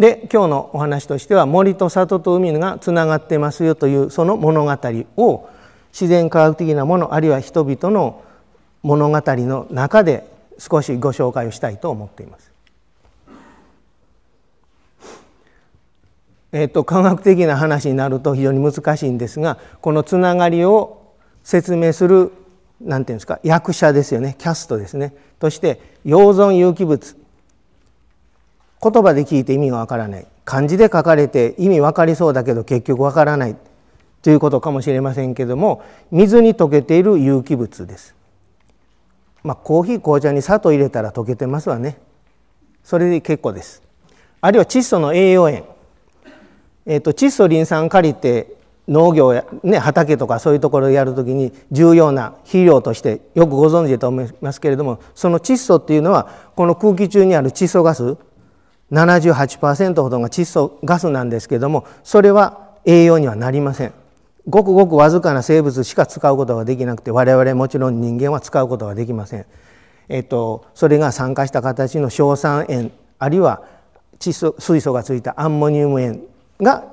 で今日のお話としては森と里と海がつながってますよというその物語を自然科学的なものあるいは人々の物語の中で少しご紹介をしたいと思っています。えっと、科学的な話になると非常に難しいんですがこのつながりを説明する何て言うんですか役者ですよねキャストですねとして「溶存有機物」言葉で聞いて意味がわからない漢字で書かれて意味わかりそうだけど結局わからないということかもしれませんけども水に溶けている有機物です。まあ、コーヒー紅茶に砂糖入れたら溶けてますわね。それで結構です。あるいは窒素の栄養塩。えーと、窒素リン酸借りて農業や、ね、畑とかそういうところでやるときに重要な肥料としてよくご存知だと思いますけれどもその窒素っていうのはこの空気中にある窒素ガス78%ほどが窒素ガスなんですけどもそれは栄養にはなりませんごくごくわずかな生物しか使うことができなくて我々もちろん人間は使うことができません、えっと、それが酸化した形の硝酸塩あるいは窒素水素がついたアンモニウム塩が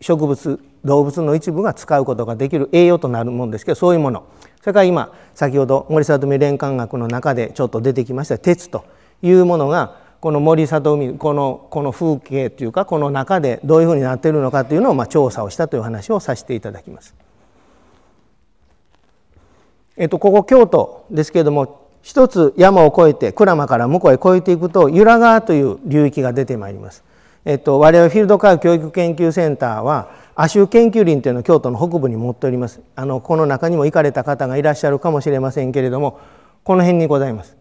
植物動物の一部が使うことができる栄養となるものですけどそういうものそれから今先ほど森里美連環学の中でちょっと出てきました鉄というものがこの森里海このこの風景というかこの中でどういうふうになっているのかというのをまあ調査をしたという話をさせていただきます。えっと、ここ京都ですけれども一つ山を越えて鞍馬から向こうへ越えていくと由良川という流域が出てまいります。えっと、我々フィールド科学教育研究センターは亜州研究林というのを京都の北部に持っておりますあのこの中にも行かれた方がいらっしゃるかもしれませんけれどもこの辺にございます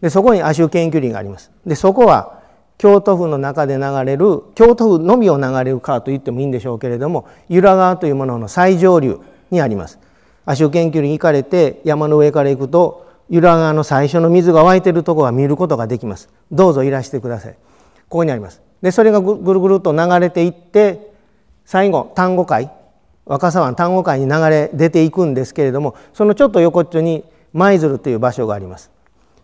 でそこに亜州研究林がありますでそこは京都府の中で流れる京都府のみを流れる川と言ってもいいんでしょうけれども由良川というものの最上流にあります亜州研究林行かれて山の上から行くと由良川の最初の水が湧いているところは見ることができますどうぞいらしてくださいここにありますでそれがぐるぐるっと流れていって最後丹後海若狭湾丹後海に流れ出ていくんですけれどもそのちょっと横っちょに舞鶴という場所があります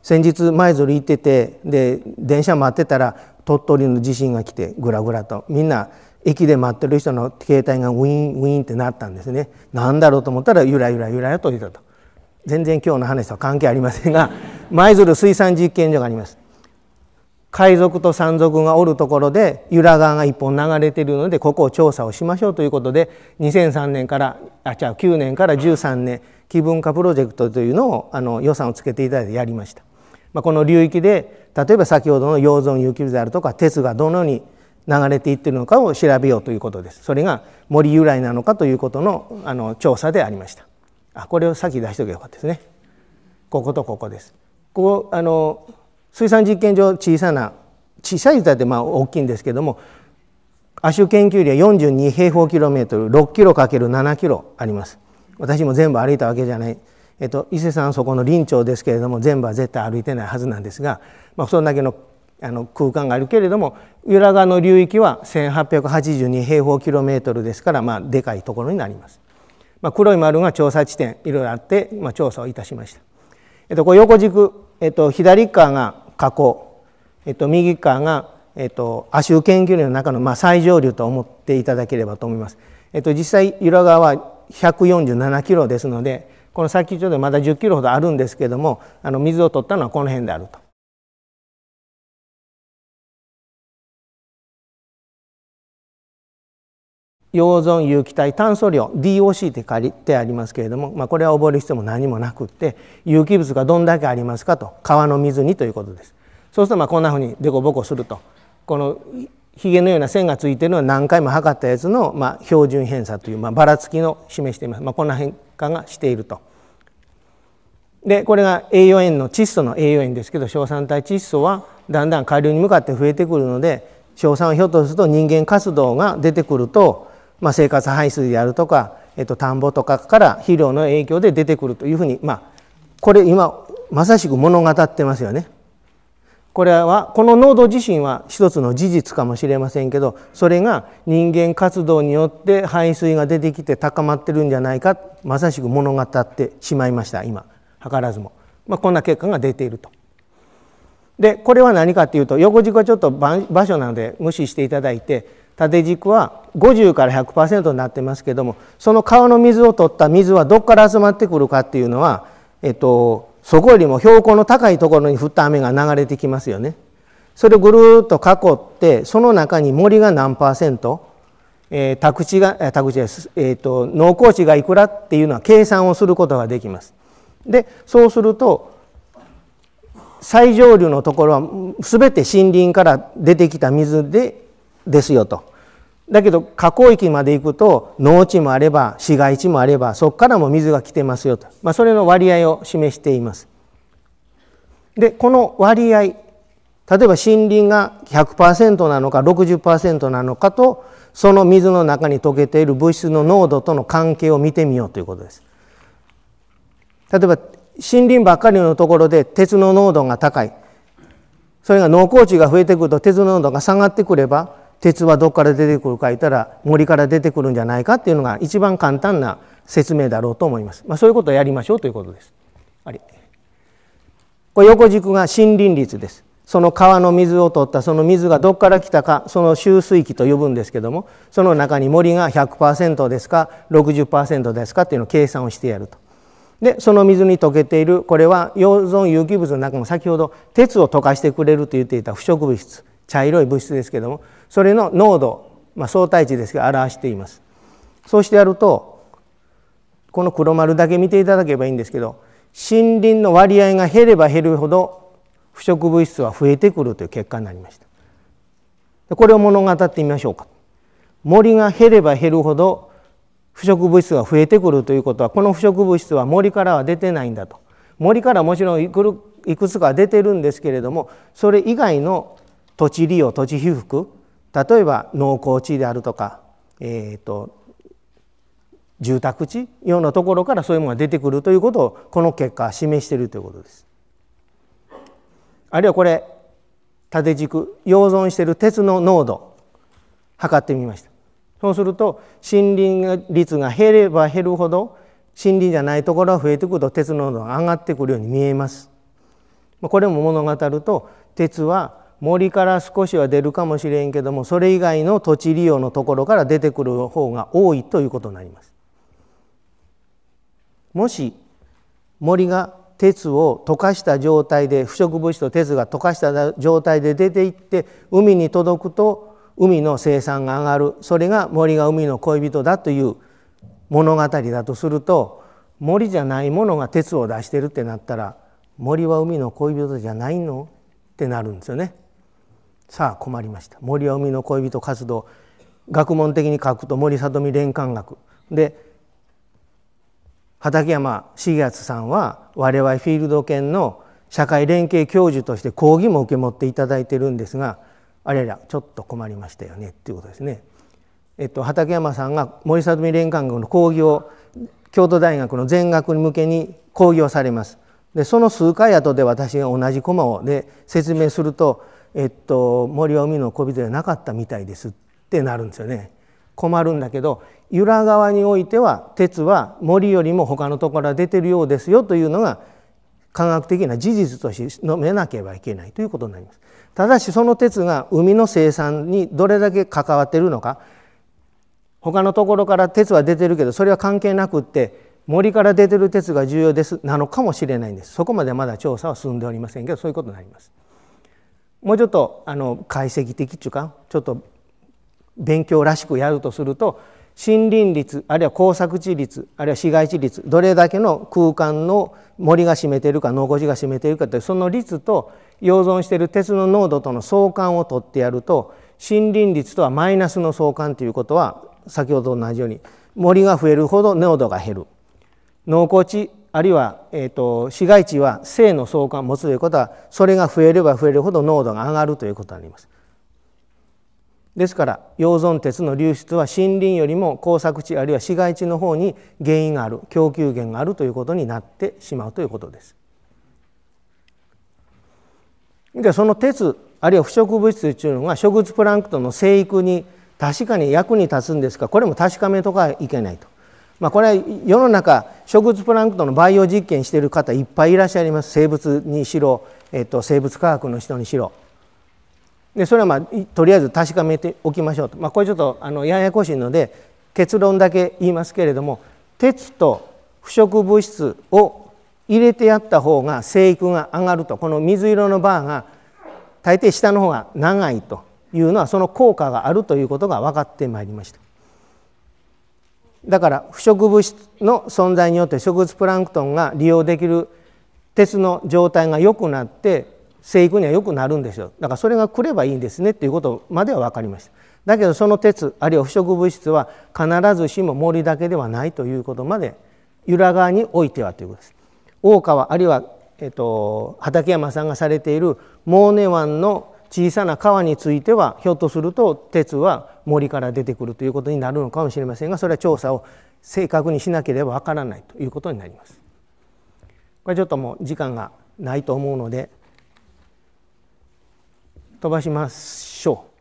先日舞鶴行っててで電車待ってたら鳥取の地震が来てぐらぐらとみんな駅で待ってる人の携帯がウィンウィンってなったんですね何だろうと思ったらゆらゆらゆらゆらと言ったと全然今日の話とは関係ありませんが 舞鶴水産実験所があります海賊と山賊がおるところで由良川が一本流れているのでここを調査をしましょうということで2003年からあ違う9年から13年気分化プロジェクトというのをあの予算をつけていただいてやりました。まあ、この流域で例えば先ほどの溶存有機物であるとか鉄がどのように流れていっているのかを調べようということです。それが森由来なのかということのあの調査でありました。あこれを先出しておけばよかったですね。こことここです。ここあの水産実験場小さな小さい歌でまあ大きいんですけども亜種研究量は42平方キロメートル6キロ ×7 キロあります。私も全部歩いたわけじゃないえっと、伊勢さんそこの林町ですけれども全部は絶対歩いてないはずなんですが、まあ、それだけのあの空間があるけれども浦賀の流域は1,882平方キロメートルですから、まあ、でかいところになります。まあ、黒い丸が調査地点いろいろあって、まあ、調査をいたしました。えっと、こ横軸、えっと、左側が河口、えっと、右側が、えっと、亜州研究流の中の、まあ、最上流と思っていただければと思います。えっと、実際浦賀川は147キロですのでこの砂丘地でまだ10キロほどあるんですけどもあの水を取ったのはこの辺であると。溶存有機体炭素量 DOC って書いてありますけれども、まあ、これは覚える必要も何もなくって有機物がどんだけありますかと川の水にということですそうするとまあこんなふうに凸凹するとこのひげのような線がついてるのは何回も測ったやつの、まあ、標準偏差という、まあ、ばらつきの示しています、まあ、こんな変化がしていると。でこれが栄養塩の窒素の栄養塩ですけど硝酸体窒素はだんだん下流に向かって増えてくるので硝酸はひょっとすると人間活動が出てくると、まあ、生活排水であるとか、えっと、田んぼとかから肥料の影響で出てくるというふうに、まあ、これ今まさしく物語ってますよね。これはこの濃度自身は一つの事実かもしれませんけどそれが人間活動によって排水が出てきて高まってるんじゃないかまさしく物語ってしまいました今図らずも、まあ、こんな結果が出ていると。でこれは何かっていうと横軸はちょっと場所なので無視していただいて縦軸は50から100%になってますけどもその川の水を取った水はどこから集まってくるかっていうのは、えっと、そこよりも標高の高いところに降った雨が流れてきますよね。それをぐるっと囲ってその中に森が何パーセント、えー、宅地が宅地です、えーと農耕地がいくらっていうのは計算をすることができます。でそうすると最上流のところは全て森林から出てきた水でですよと。だけど河口域まで行くと農地もあれば市街地もあればそこからも水が来てますよと、まあ、それの割合を示しています。でこの割合例えば森林が100%なのか60%なのかとその水の中に溶けている物質の濃度との関係を見てみようということです。例えば森林ばっかりのところで鉄の濃度が高いそれが農耕地が増えてくると鉄の濃度が下がってくれば鉄はどっから出てくるか言ったら森から出てくるんじゃないかっていうのが一番簡単な説明だろうと思います。まあ、そういうことをやりましょうということです。あれこれ横軸が森林率です。その川の水を取ったその水がどこから来たかその集水器と呼ぶんですけどもその中に森が100%ですか60%ですかっていうのを計算をしてやると。でその水に溶けているこれは溶存有機物の中も先ほど鉄を溶かしてくれると言っていた不織物質茶色い物質ですけどもそれの濃度、まあ、相対値ですが表していますそうしてやるとこの黒丸だけ見ていただければいいんですけど森林の割合が減れば減るほど腐食物質は増えてくるという結果になりましたこれを物語ってみましょうか森が減れば減るほど腐食物質が増えてくるということはこの腐食物質は森からは出てないんだと森からもちろんいくつか出てるんですけれどもそれ以外の土地利用土地被覆例えば農耕地であるとか、えーと、住宅地ようなところからそういうものが出てくるということをこの結果示しているということです。あるいはこれ縦軸溶存している鉄の濃度測ってみました。そうすると森林率が減れば減るほど森林じゃないところが増えてくると鉄の濃度が上がってくるように見えます。これも物語ると鉄は森から少しは出るかもしれんけどもそれ以外の土地利用のところから出てくる方が多いということになります。もし森が鉄を溶かした状態で腐食物質と鉄が溶かした状態で出ていって海に届くと海の生産が上がるそれが森が海の恋人だという物語だとすると森じゃないものが鉄を出してるってなったら森は海の恋人じゃないのってなるんですよね。さあ困りました森尾美の恋人活動学問的に書くと森里美連環学で畠山重敦さんは我々フィールド研の社会連携教授として講義も受け持っていただいてるんですがあれらちょっと困りましたよねっていうことですね。えっと、畠山さんが森里美連環学の講義を京都大学の全学に向けに講義をされます。でその数回後で私が同じ駒をで説明するとえっと、森は海の小人ではなかったみたいですってなるんですよね。困るんだけど由良川においては鉄は森よりも他のところから出てるようですよというのが科学的な事実として述べなければいけないということになります。ただしその鉄が海の生産にどれだけ関わっているのか他のところから鉄は出てるけどそれは関係なくって森から出てる鉄が重要ですなのかもしれないんですそこまでまだ調査は進んでおりませんけどそういうことになります。もうちょっとあの解析的っていうかちょっと勉強らしくやるとすると森林率あるいは耕作地率あるいは市街地率どれだけの空間の森が占めているか農耕地が占めているかというその率と溶存している鉄の濃度との相関を取ってやると森林率とはマイナスの相関ということは先ほどと同じように森が増えるほど濃度が減る農耕地あるいは、えーと、市街地は性の相関を持つということはそれが増えれば増えるほど濃度が上がるということになります。ですから溶存鉄の流出は森林よりも耕作地あるいは市街地の方に原因がある供給源があるということになってしまうということです。でその鉄あるいは不織物質というのが植物プランクトンの生育に確かに役に立つんですかこれも確かめとかいけないと。まあ、これは世の中植物プランクトンの培養実験している方いっぱいいらっしゃいます生物にしろ、えっと、生物科学の人にしろ。でそれは、まあ、とりあえず確かめておきましょうと、まあ、これちょっとあのややこしいので結論だけ言いますけれども鉄と不織物質を入れてやった方が生育が上がるとこの水色のバーが大抵下の方が長いというのはその効果があるということが分かってまいりました。だから不織物質の存在によって植物プランクトンが利用できる鉄の状態が良くなって生育には良くなるんですよだからそれが来ればいいんですねっていうことまでは分かりましただけどその鉄あるいは不織物質は必ずしも森だけではないということまで由良川においてはということです大川あるいは、えっと、畠山さんがされているモーネ湾の小さな川についてはひょっとすると鉄は森から出てくるということになるのかもしれませんがそれは調査を正確にしなければわからないということになります。これちょっともう時間がないと思うので飛ばしましょう。